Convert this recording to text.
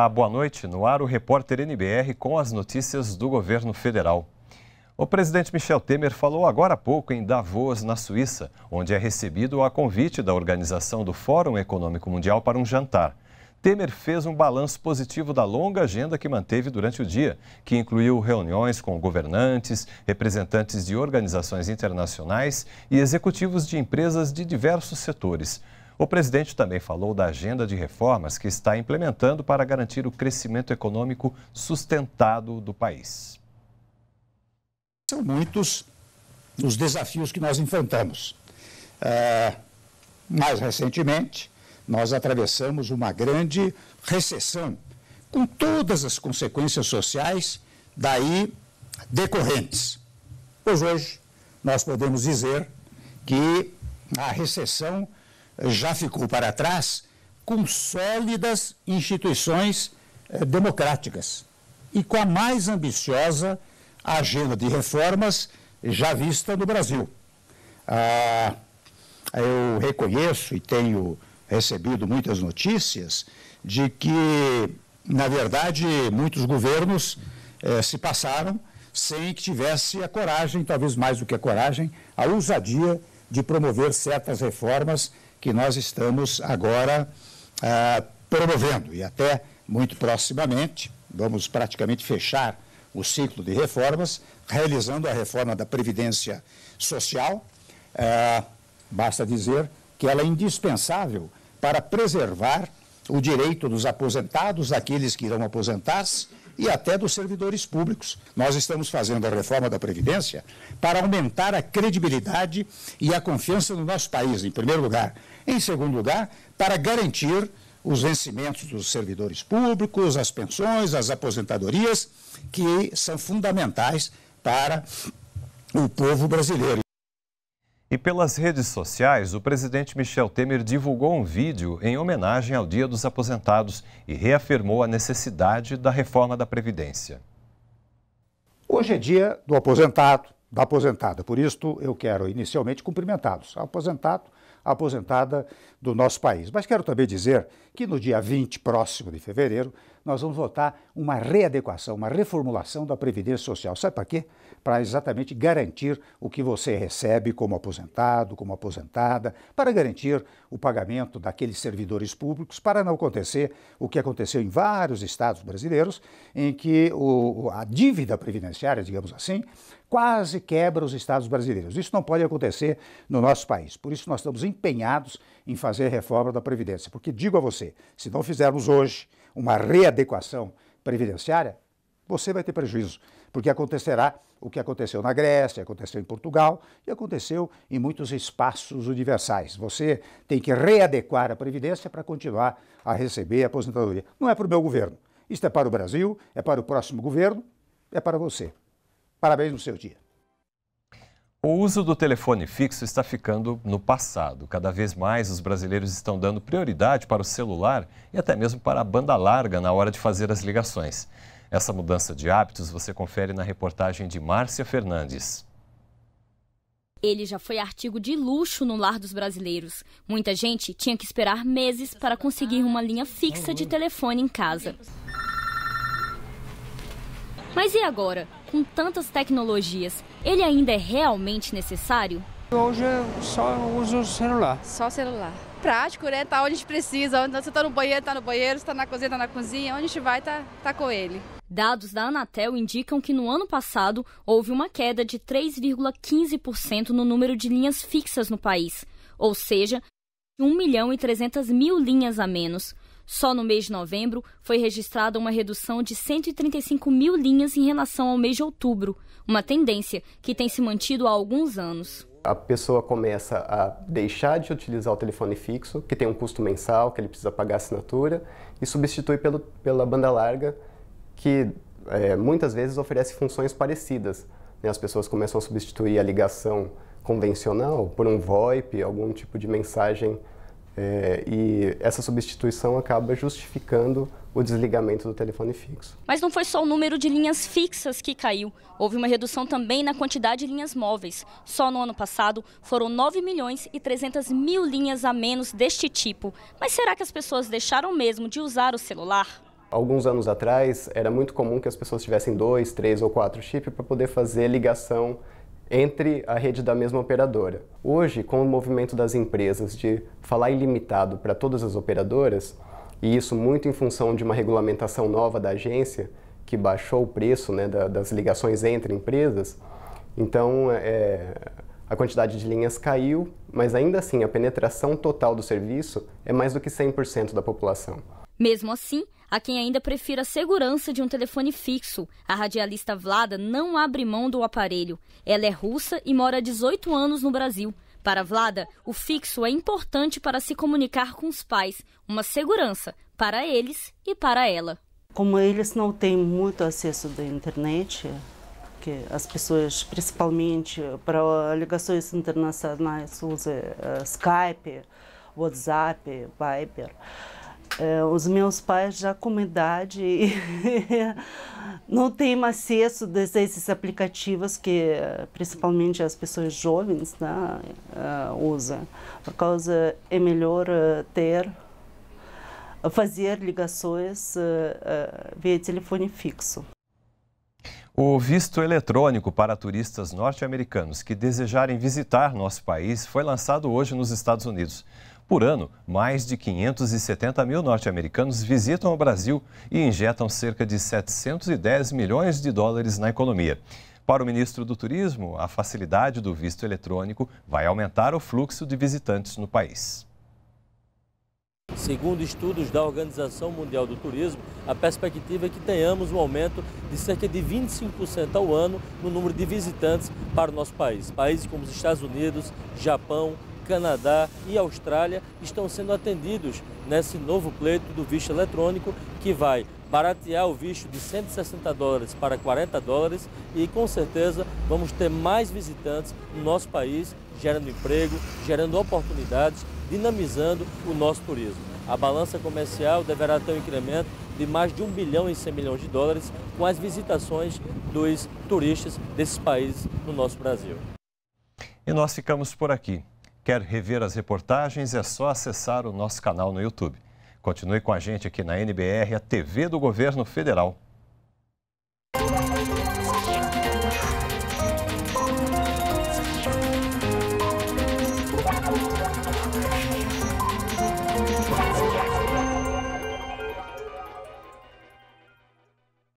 Olá, boa noite. No ar, o repórter NBR com as notícias do governo federal. O presidente Michel Temer falou agora há pouco em Davos, na Suíça, onde é recebido a convite da organização do Fórum Econômico Mundial para um jantar. Temer fez um balanço positivo da longa agenda que manteve durante o dia, que incluiu reuniões com governantes, representantes de organizações internacionais e executivos de empresas de diversos setores. O presidente também falou da agenda de reformas que está implementando para garantir o crescimento econômico sustentado do país. São muitos os desafios que nós enfrentamos. É, mais recentemente, nós atravessamos uma grande recessão, com todas as consequências sociais daí decorrentes. Pois hoje nós podemos dizer que a recessão já ficou para trás com sólidas instituições eh, democráticas e com a mais ambiciosa agenda de reformas já vista no Brasil. Ah, eu reconheço e tenho recebido muitas notícias de que, na verdade, muitos governos eh, se passaram sem que tivesse a coragem, talvez mais do que a coragem, a ousadia de promover certas reformas que nós estamos agora ah, promovendo e até muito proximamente vamos praticamente fechar o ciclo de reformas, realizando a reforma da Previdência Social. Ah, basta dizer que ela é indispensável para preservar o direito dos aposentados, daqueles que irão aposentar-se, e até dos servidores públicos. Nós estamos fazendo a reforma da Previdência para aumentar a credibilidade e a confiança no nosso país, em primeiro lugar. Em segundo lugar, para garantir os vencimentos dos servidores públicos, as pensões, as aposentadorias, que são fundamentais para o povo brasileiro. E pelas redes sociais, o presidente Michel Temer divulgou um vídeo em homenagem ao Dia dos Aposentados e reafirmou a necessidade da reforma da Previdência. Hoje é dia do aposentado, da aposentada. Por isso, eu quero inicialmente cumprimentá-los, aposentado, aposentada do nosso país. Mas quero também dizer que no dia 20 próximo de fevereiro, nós vamos votar uma readequação, uma reformulação da Previdência Social. Sabe para quê? Para exatamente garantir o que você recebe como aposentado, como aposentada, para garantir o pagamento daqueles servidores públicos, para não acontecer o que aconteceu em vários estados brasileiros, em que o, a dívida previdenciária, digamos assim, quase quebra os estados brasileiros. Isso não pode acontecer no nosso país. Por isso, nós estamos empenhados em fazer reforma da Previdência. Porque digo a você, se não fizermos hoje, uma readequação previdenciária, você vai ter prejuízo, porque acontecerá o que aconteceu na Grécia, aconteceu em Portugal e aconteceu em muitos espaços universais. Você tem que readequar a previdência para continuar a receber a aposentadoria. Não é para o meu governo. Isto é para o Brasil, é para o próximo governo, é para você. Parabéns no seu dia. O uso do telefone fixo está ficando no passado. Cada vez mais os brasileiros estão dando prioridade para o celular e até mesmo para a banda larga na hora de fazer as ligações. Essa mudança de hábitos você confere na reportagem de Márcia Fernandes. Ele já foi artigo de luxo no lar dos brasileiros. Muita gente tinha que esperar meses para conseguir uma linha fixa de telefone em casa. Mas e agora? com tantas tecnologias, ele ainda é realmente necessário? Hoje eu só uso o celular. Só celular. Prático, né? Tá onde a gente precisa. você tá no banheiro, tá no banheiro. Você tá na cozinha, tá na cozinha. Onde a gente vai, está tá com ele. Dados da Anatel indicam que no ano passado houve uma queda de 3,15% no número de linhas fixas no país, ou seja, 1 milhão e 300 mil linhas a menos. Só no mês de novembro foi registrada uma redução de 135 mil linhas em relação ao mês de outubro, uma tendência que tem se mantido há alguns anos. A pessoa começa a deixar de utilizar o telefone fixo, que tem um custo mensal, que ele precisa pagar a assinatura, e substitui pelo, pela banda larga, que é, muitas vezes oferece funções parecidas. Né? As pessoas começam a substituir a ligação convencional por um VoIP, algum tipo de mensagem é, e essa substituição acaba justificando o desligamento do telefone fixo. Mas não foi só o número de linhas fixas que caiu. Houve uma redução também na quantidade de linhas móveis. Só no ano passado foram 9 milhões e 300 mil linhas a menos deste tipo. Mas será que as pessoas deixaram mesmo de usar o celular? Alguns anos atrás, era muito comum que as pessoas tivessem dois, três ou quatro chips para poder fazer ligação entre a rede da mesma operadora. Hoje, com o movimento das empresas de falar ilimitado para todas as operadoras, e isso muito em função de uma regulamentação nova da agência, que baixou o preço né, da, das ligações entre empresas, então é, a quantidade de linhas caiu, mas ainda assim a penetração total do serviço é mais do que 100% da população. Mesmo assim, Há quem ainda prefira a segurança de um telefone fixo. A radialista Vlada não abre mão do aparelho. Ela é russa e mora há 18 anos no Brasil. Para Vlada, o fixo é importante para se comunicar com os pais, uma segurança para eles e para ela. Como eles não têm muito acesso da internet, que as pessoas, principalmente para ligações internacionais, usam eh, Skype, WhatsApp, Viber. É, os meus pais já com idade não têm acesso a esses aplicativos que principalmente as pessoas jovens né, é, usam. Por causa é melhor é, ter fazer ligações é, via telefone fixo. O visto eletrônico para turistas norte-americanos que desejarem visitar nosso país foi lançado hoje nos Estados Unidos. Por ano, mais de 570 mil norte-americanos visitam o Brasil e injetam cerca de 710 milhões de dólares na economia. Para o ministro do Turismo, a facilidade do visto eletrônico vai aumentar o fluxo de visitantes no país. Segundo estudos da Organização Mundial do Turismo, a perspectiva é que tenhamos um aumento de cerca de 25% ao ano no número de visitantes para o nosso país. Países como os Estados Unidos, Japão, Canadá e Austrália estão sendo atendidos nesse novo pleito do visto eletrônico que vai baratear o visto de 160 dólares para 40 dólares e com certeza vamos ter mais visitantes no nosso país, gerando emprego, gerando oportunidades, dinamizando o nosso turismo. A balança comercial deverá ter um incremento de mais de 1 bilhão e 100 milhões de dólares com as visitações dos turistas desses países no nosso Brasil. E nós ficamos por aqui. Quer rever as reportagens? É só acessar o nosso canal no YouTube. Continue com a gente aqui na NBR, a TV do Governo Federal.